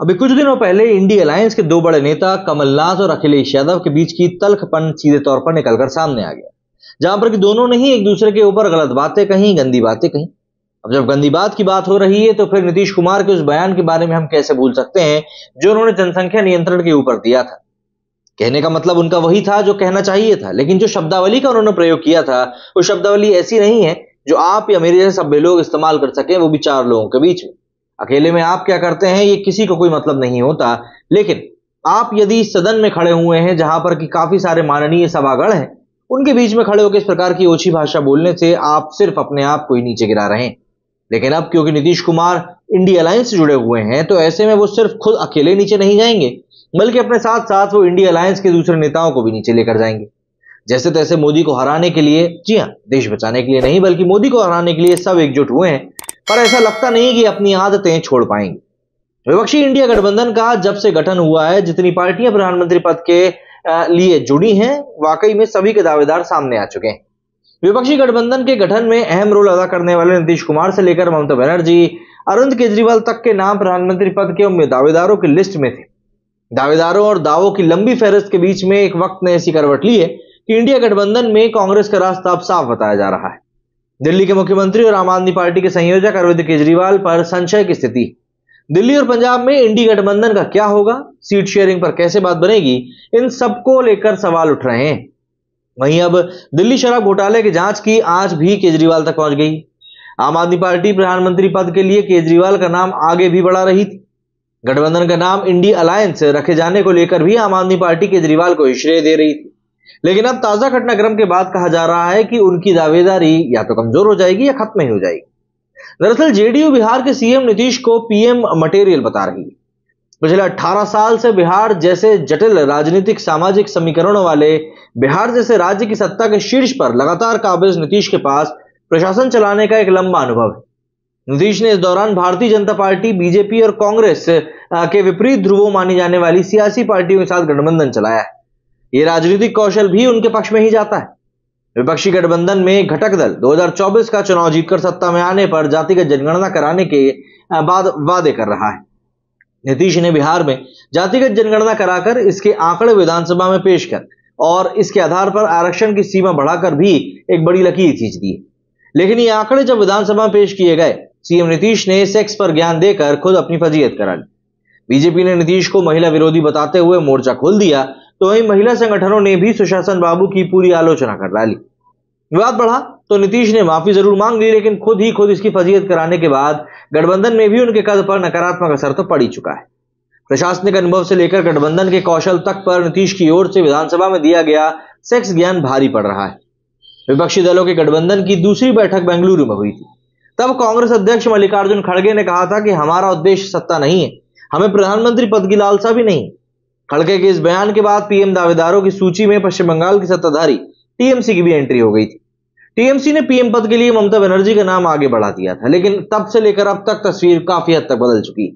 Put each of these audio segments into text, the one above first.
अभी कुछ दिनों पहले इंडी अलायंस के दो बड़े नेता कमलनाथ और अखिलेश यादव के बीच की तलखपन सीधे तौर पर निकलकर सामने आ गया जहां पर कि दोनों ने ही एक दूसरे के ऊपर गलत बातें कहीं गंदी बातें कहीं अब जब गंदी बात की बात हो रही है तो फिर नीतीश कुमार के उस बयान के बारे में हम कैसे भूल सकते हैं जो उन्होंने जनसंख्या नियंत्रण के ऊपर दिया था कहने का मतलब उनका वही था जो कहना चाहिए था लेकिन जो शब्दावली का उन्होंने प्रयोग किया था वो शब्दावली ऐसी नहीं है जो आप या मेरे जैसे सभ्य लोग इस्तेमाल कर सके वो भी चार लोगों के बीच में अकेले में आप क्या करते हैं ये किसी को कोई मतलब नहीं होता लेकिन आप यदि सदन में खड़े हुए हैं जहां पर कि काफी सारे माननीय सभागण हैं उनके बीच में खड़े होकर इस प्रकार की ओछी भाषा बोलने से आप सिर्फ अपने आप को ही नीचे गिरा रहे हैं लेकिन अब क्योंकि नीतीश कुमार इंडिया अलायंस से जुड़े हुए हैं तो ऐसे में वो सिर्फ खुद अकेले नीचे नहीं जाएंगे बल्कि अपने साथ साथ वो इंडिया अलायंस के दूसरे नेताओं को भी नीचे लेकर जाएंगे जैसे तैसे मोदी को हराने के लिए जी हाँ देश बचाने के लिए नहीं बल्कि मोदी को हराने के लिए सब एकजुट हुए हैं पर ऐसा लगता नहीं कि अपनी आदतें छोड़ पाएंगे विपक्षी इंडिया गठबंधन का जब से गठन हुआ है जितनी पार्टियां प्रधानमंत्री पद के लिए जुड़ी हैं वाकई में सभी के दावेदार सामने आ चुके हैं विपक्षी गठबंधन के गठन में अहम रोल अदा करने वाले नीतीश कुमार से लेकर ममता बनर्जी अरविंद केजरीवाल तक के नाम प्रधानमंत्री पद के उम्मीद दावेदारों की लिस्ट में थे दावेदारों और दावों की लंबी फहरिस्त के बीच में एक वक्त ने ऐसी करवट ली है कि इंडिया गठबंधन में कांग्रेस का रास्ता अब साफ बताया जा रहा है दिल्ली के मुख्यमंत्री और आम आदमी पार्टी के संयोजक अरविंद केजरीवाल पर संशय की स्थिति दिल्ली और पंजाब में इंडी गठबंधन का क्या होगा सीट शेयरिंग पर कैसे बात बनेगी इन सबको लेकर सवाल उठ रहे हैं वहीं अब दिल्ली शराब घोटाले की जांच की आज भी केजरीवाल तक पहुंच गई आम आदमी पार्टी प्रधानमंत्री पद के लिए केजरीवाल का नाम आगे भी बढ़ा रही थी गठबंधन का नाम इंडी अलायंस रखे जाने को लेकर भी आम आदमी पार्टी केजरीवाल को श्रेय दे रही थी लेकिन अब ताजा घटनाक्रम के बाद कहा जा रहा है कि उनकी दावेदारी या तो कमजोर हो जाएगी या खत्म ही हो जाएगी दरअसल जेडीयू बिहार के सीएम नीतीश को पीएम मटेरियल बता रही है पिछले 18 साल से बिहार जैसे जटिल राजनीतिक सामाजिक समीकरणों वाले बिहार जैसे राज्य की सत्ता के शीर्ष पर लगातार काबिज नीतीश के पास प्रशासन चलाने का एक लंबा अनुभव है नीतीश ने इस दौरान भारतीय जनता पार्टी बीजेपी और कांग्रेस के विपरीत ध्रुवों मानी जाने वाली सियासी पार्टियों के साथ गठबंधन चलाया है ये राजनीतिक कौशल भी उनके पक्ष में ही जाता है विपक्षी गठबंधन में घटक दल 2024 का चुनाव जीतकर सत्ता में आने पर जातिगत जनगणना कराने के बाद वादे कर रहा है नीतीश ने बिहार में जातिगत जनगणना कराकर इसके आंकड़े विधानसभा में पेश कर और इसके आधार पर आरक्षण की सीमा बढ़ाकर भी एक बड़ी लकीर खींच दी लेकिन ये आंकड़े जब विधानसभा में पेश किए गए सीएम नीतीश ने सेक्स पर ज्ञान देकर खुद अपनी फजीयत करा ली बीजेपी ने नीतीश को महिला विरोधी बताते हुए मोर्चा खोल दिया तो वहीं महिला संगठनों ने भी सुशासन बाबू की पूरी आलोचना कर डाली विवाद बढ़ा तो नीतीश ने माफी जरूर मांग ली लेकिन खुद ही खुद इसकी फजीयत कराने के बाद गठबंधन में भी उनके कद पर नकारात्मक असर तो पड़ ही चुका है प्रशासनिक अनुभव से लेकर गठबंधन के कौशल तक पर नीतीश की ओर से विधानसभा में दिया गया सेक्स ज्ञान भारी पड़ रहा है विपक्षी दलों के गठबंधन की दूसरी बैठक बेंगलुरु में हुई थी तब कांग्रेस अध्यक्ष मल्लिकार्जुन खड़गे ने कहा था कि हमारा उद्देश्य सत्ता नहीं है हमें प्रधानमंत्री पद की लालसा भी नहीं खड़के के इस बयान के बाद पीएम दावेदारों की सूची में पश्चिम बंगाल की सत्ताधारी टीएमसी की भी एंट्री हो गई थी टीएमसी ने पीएम पद के लिए ममता बनर्जी का नाम आगे बढ़ा दिया था लेकिन तब से लेकर अब तक तस्वीर काफी हद तक बदल चुकी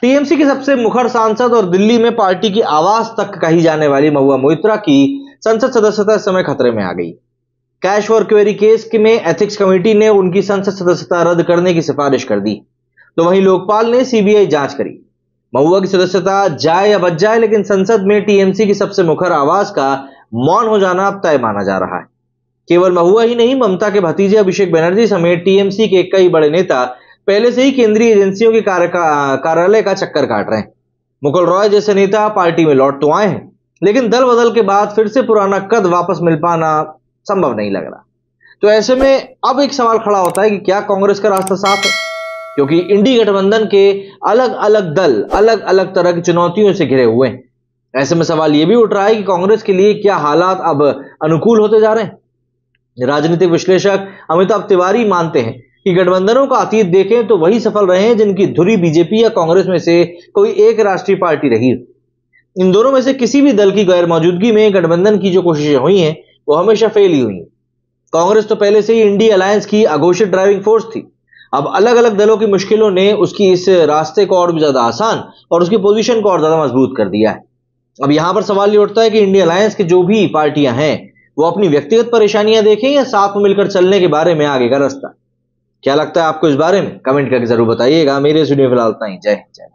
टीएमसी के सबसे मुखर सांसद और दिल्ली में पार्टी की आवाज तक कही जाने वाली महुआ मोहित्रा की संसद सदस्यता इस समय खतरे में आ गई कैश और क्वेरी केस के में एथिक्स कमेटी ने उनकी संसद सदस्यता रद्द करने की सिफारिश कर दी तो वहीं लोकपाल ने सीबीआई जांच करी महुआ की सदस्यता जाए या बच जाए लेकिन संसद में टीएमसी की सबसे मुखर आवाज का मौन हो जाना अब तय माना जा रहा है केवल महुआ ही नहीं ममता के भतीजे अभिषेक बनर्जी समेत टीएमसी के कई बड़े नेता पहले से ही केंद्रीय एजेंसियों के कार्यालय का चक्कर काट रहे हैं मुकुल रॉय जैसे नेता पार्टी में लौट तो आए हैं लेकिन दल बदल के बाद फिर से पुराना कद वापस मिल पाना संभव नहीं लग रहा तो ऐसे में अब एक सवाल खड़ा होता है कि क्या कांग्रेस का रास्ता साफ है क्योंकि इंडी गठबंधन के अलग अलग दल अलग अलग तरह की चुनौतियों से घिरे हुए हैं ऐसे में सवाल यह भी उठ रहा है कि कांग्रेस के लिए क्या हालात अब अनुकूल होते जा रहे हैं राजनीतिक विश्लेषक अमिताभ तिवारी मानते हैं कि गठबंधनों का अतीत देखें तो वही सफल रहे हैं जिनकी धुरी बीजेपी या कांग्रेस में से कोई एक राष्ट्रीय पार्टी रही इन दोनों में से किसी भी दल की गैर मौजूदगी में गठबंधन की जो कोशिशें हुई हैं वो हमेशा फेल ही हुई कांग्रेस तो पहले से ही इंडी अलायंस की अघोषित ड्राइविंग फोर्स थी अब अलग अलग दलों की मुश्किलों ने उसकी इस रास्ते को और भी ज़्यादा आसान और उसकी पोजीशन को और ज़्यादा मजबूत कर दिया है अब यहां पर सवाल ये उठता है कि इंडिया अलायंस की जो भी पार्टियां हैं वो अपनी व्यक्तिगत परेशानियां देखें या साथ में मिलकर चलने के बारे में आगे का रास्ता क्या लगता है आपको इस बारे में कमेंट करके जरूर बताइएगा मेरे सुनिए फिलहाल ही जय जय